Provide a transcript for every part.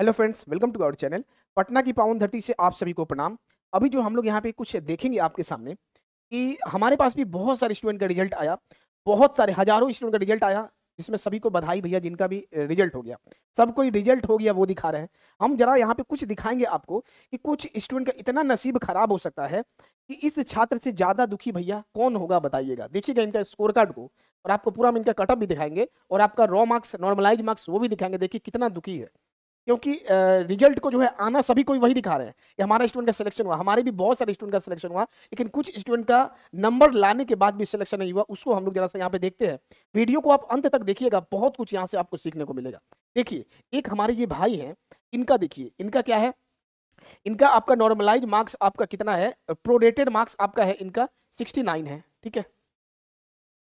hello friends welcome to our channel Patna की पावन धरती से आप सभी को प्रणाम अभी जो हम लोग यहाँ पे कुछ देखेंगे आपके सामने कि हमारे पास भी बहुत सारे स्टूडेंट का रिजल्ट आया बहुत सारे हजारों स्टूडेंट का रिजल्ट आया जिसमें सभी को बधाई भैया जिनका भी रिजल्ट हो गया सबको रिजल्ट हो गया वो दिखा रहे हैं हम जरा यहाँ पे कुछ दिखाएंगे आपको कि कुछ स्टूडेंट का इतना नसीब खराब हो सकता है कि इस छात्र से ज़्यादा दुखी भैया कौन होगा बताइएगा देखिएगा इनका स्कोर कार्ड को और आपको पूरा हम इनका कटअप भी दिखाएंगे और आपका रॉ मार्क्स नॉर्मलाइज मार्क्स वो भी दिखाएंगे देखिए कितना दुखी है क्योंकि रिजल्ट को जो है आना सभी कोई वही दिखा रहे हैं कि हमारा स्टूडेंट का सिलेक्शन हुआ हमारे भी बहुत सारे स्टूडेंट का सिलेक्शन हुआ लेकिन कुछ स्टूडेंट का नंबर लाने के बाद भी सिलेक्शन नहीं हुआ उसको हम लोग जरा सा यहाँ पे देखते हैं वीडियो को आप अंत तक देखिएगा बहुत कुछ यहाँ से आपको सीखने को मिलेगा देखिए एक हमारे ये भाई हैं इनका देखिए इनका क्या है इनका आपका नॉर्मलाइज मार्क्स आपका कितना है प्रोडेटेड मार्क्स आपका है इनका सिक्सटी है ठीक है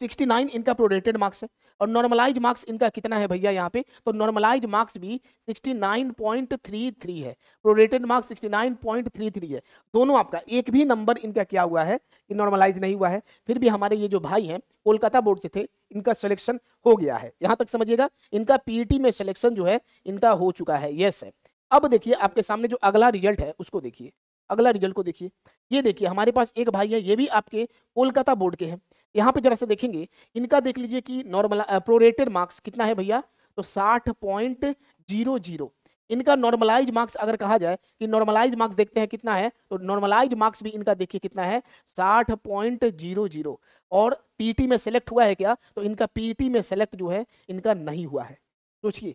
69 इनका प्रोडेटेड मार्क्स है और नॉर्मलाइज मार्क्स इनका कितना है भैया यहाँ पे तो नॉर्मलाइज मार्क्स भी 69.33 है प्रोडेटेड मार्क्स 69.33 है दोनों आपका एक भी नंबर इनका क्या हुआ है कि नॉर्मलाइज नहीं हुआ है फिर भी हमारे ये जो भाई हैं कोलकाता बोर्ड से थे इनका सिलेक्शन हो गया है यहाँ तक समझिएगा इनका पी e में सिलेक्शन जो है इनका हो चुका है येस है अब देखिए आपके सामने जो अगला रिजल्ट है उसको देखिए अगला रिजल्ट को देखिए ये देखिए हमारे पास एक भाई है ये भी आपके कोलकाता बोर्ड के हैं यहाँ पे जरा से देखेंगे इनका देख लीजिए कि नॉर्मल प्रोरेटेड मार्क्स कितना है भैया तो साठ पॉइंट जीरो जीरो इनका नॉर्मलाइज मार्क्स अगर कहा जाए कि नॉर्मलाइज मार्क्स देखते हैं कितना है तो नॉर्मलाइज मार्क्स भी इनका देखिए कितना है साठ पॉइंट जीरो जीरो और पीटी e में सेलेक्ट हुआ है क्या तो इनका पीटी e में सेलेक्ट जो है इनका नहीं हुआ है सोचिए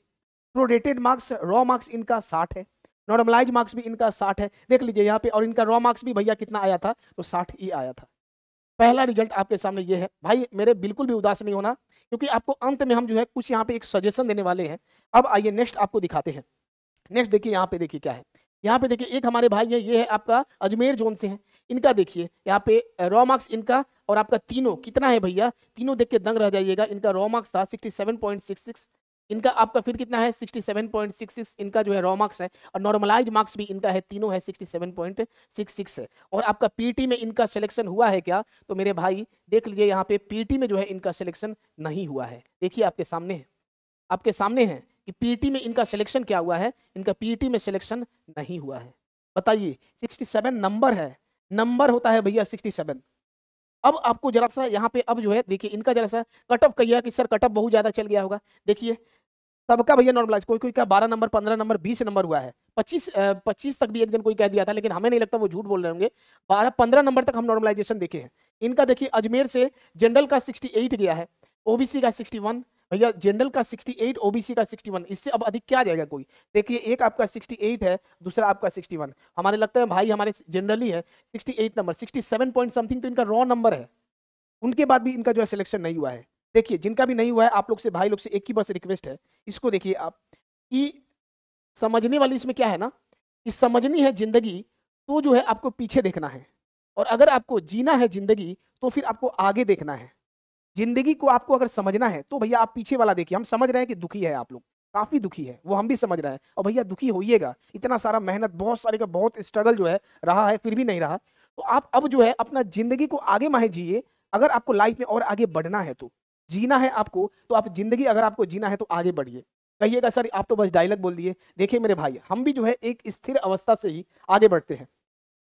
प्रोडेटेड मार्क्स रॉ मार्क्स इनका साठ है नॉर्मलाइज मार्क्स भी इनका साठ है देख लीजिए यहाँ पे और इनका रॉ मार्क्स भी भैया कितना आया था तो साठ ही आया था पहला रिजल्ट आपके सामने ये है भाई मेरे बिल्कुल भी उदास नहीं होना क्योंकि आपको अंत में हम जो है कुछ यहाँ पे एक सजेशन देने वाले हैं अब आइए नेक्स्ट आपको दिखाते हैं नेक्स्ट देखिए यहाँ पे देखिए क्या है यहाँ पे देखिए एक हमारे भाई है ये है आपका अजमेर जोन से है इनका देखिए यहाँ पे रॉ मार्क्स इनका और आपका तीनों कितना है भैया तीनों देख के दंग रह जाइएगा इनका रॉ मार्क्स था sixty seven point six six इनका आपका फिर कितना है 67.66 इनका जो है रॉ मार्क्स है और नॉर्मलाइज मार्क्स भी इनका है तीनों है 67.66 है और आपका पीटी में इनका सिलेक्शन हुआ है क्या तो मेरे भाई देख लीजिए यहाँ पे पीटी में जो है इनका सिलेक्शन नहीं हुआ है देखिए आपके सामने है आपके सामने है कि पीटी में इनका सिलेक्शन क्या हुआ है इनका पीटी में सिलेक्शन नहीं हुआ है बताइए 67 नंबर है नंबर होता है भैया 67 अब आपको जरा सा यहाँ पे अब जो है देखिए इनका जरा सा कट ऑफ कहिएगा कि सर कट ऑफ बहुत ज़्यादा चल गया होगा देखिए तब का भैया नॉर्मलाइज कोई कोई का बारह नंबर पंद्रह नंबर बीस नंबर हुआ है पच्चीस पच्चीस तक भी एक दिन कोई कह दिया था लेकिन हमें नहीं लगता वो झूठ बोल रहे होंगे बारह पंद्रह नंबर तक हम नॉर्मलाइजेशन देखे हैं इनका देखिए अजमेर से जनरल का सिक्सटी एट गया है ओबीसी का सिक्सटी भैया जनरल का 68 ओबीसी का 61 इससे अब अधिक क्या जाएगा कोई देखिए एक आपका 68 है दूसरा आपका 61 हमारे लगता है भाई हमारे जनरली है 68 नंबर 67 पॉइंट समथिंग तो इनका रॉ नंबर है उनके बाद भी इनका जो है सिलेक्शन नहीं हुआ है देखिए जिनका भी नहीं हुआ है आप लोग से भाई लोग से एक ही बस रिक्वेस्ट है इसको देखिए आप कि समझने वाली इसमें क्या है ना कि समझनी है जिंदगी तो जो है आपको पीछे देखना है और अगर आपको जीना है जिंदगी तो फिर आपको आगे देखना है जिंदगी को आपको अगर समझना है तो भैया आप पीछे वाला देखिए हम समझ रहे हैं कि दुखी है आप लोग काफ़ी दुखी है वो हम भी समझ रहे हैं और भैया दुखी होइएगा इतना सारा मेहनत बहुत सारे का बहुत स्ट्रगल जो है रहा है फिर भी नहीं रहा तो आप अब जो है अपना जिंदगी को आगे माहे जिए अगर आपको लाइफ में और आगे बढ़ना है तो जीना है आपको तो आप जिंदगी अगर आपको जीना है तो आगे बढ़िए कहिएगा सर आप तो बस डायलॉग बोल दिए देखिए मेरे भाई हम भी जो है एक स्थिर अवस्था से ही आगे बढ़ते हैं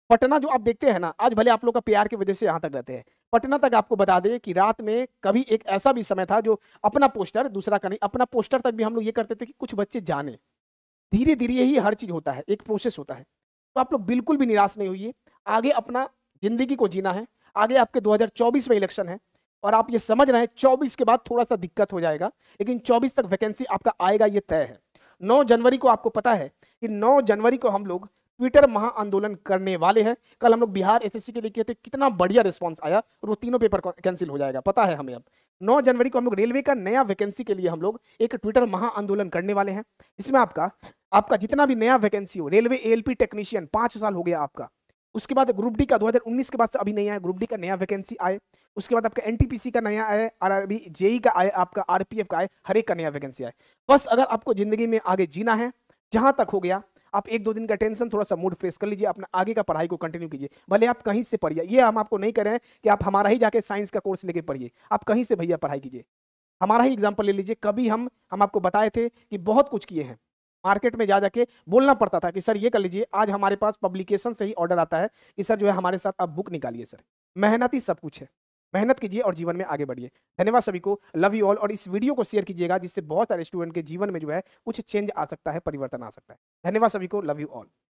पटना जो आप देखते हैं ना आज भले आप लोग का प्यार की वजह से यहाँ तक रहते हैं पटना तक आपको बता दें कि रात में कभी एक ऐसा भी समय था जो अपना पोस्टर दूसरा का नहीं अपना पोस्टर तक भी हम लोग ये करते थे कि कुछ बच्चे जाने धीरे धीरे ही हर चीज़ होता है एक प्रोसेस होता है तो आप लोग बिल्कुल भी निराश नहीं हुई आगे अपना जिंदगी को जीना है आगे आपके दो में इलेक्शन है और आप ये समझ रहे हैं चौबीस के बाद थोड़ा सा दिक्कत हो जाएगा लेकिन चौबीस तक वैकेंसी आपका आएगा ये तय है नौ जनवरी को आपको पता है कि नौ जनवरी को हम लोग ट्विटर महा आंदोलन करने वाले हैं कल हम लोग बिहार एसएससी के लिए किए थे कितना बढ़िया रिस्पांस आया और वो तीनों पेपर कैंसिल हो जाएगा पता है हमें अब 9 जनवरी को हम लोग रेलवे का नया वैकेंसी के लिए हम लोग एक ट्विटर महा आंदोलन करने वाले हैं इसमें आपका आपका जितना भी नया वैकेंसी हो रेलवे एलपी टेक्नीशियन पाँच साल हो गया आपका उसके बाद ग्रुप डी का 2019 के बाद से अभी नहीं आया ग्रुप डी का नया वैकेंसी आए उसके बाद आपका एनटीपीसी का नया आए आर आर जेई का आए आपका आरपीएफ का आए हर एक का नया वैकेंसी आए बस अगर आपको जिंदगी में आगे जीना है जहाँ तक हो गया आप एक दो दिन का टेंशन थोड़ा सा मूड फ्रेश कर लीजिए अपना आगे का पढ़ाई को कंटिन्यू कीजिए भले आप कहीं से पढ़िए ये हम आपको नहीं कह रहे हैं कि आप हमारा ही जाके साइंस का कोर्स लेके पढ़िए आप कहीं से भैया पढ़ाई कीजिए हमारा ही एग्जाम्पल ले लीजिए कभी हम हम आपको बताए थे कि बहुत कुछ किए हैं मार्केट में जा जाके बोलना पड़ता था कि सर ये कर लीजिए आज हमारे पास पब्लिकेशन से ही ऑर्डर आता है कि सर जो है हमारे साथ आप बुक निकालिए सर मेहनत ही सब कुछ है मेहनत कीजिए और जीवन में आगे बढ़िए धन्यवाद सभी को लव यू ऑल और इस वीडियो को शेयर कीजिएगा जिससे बहुत सारे स्टूडेंट के जीवन में जो है कुछ चेंज आ सकता है परिवर्तन आ सकता है धन्यवाद सभी को लव यू ऑल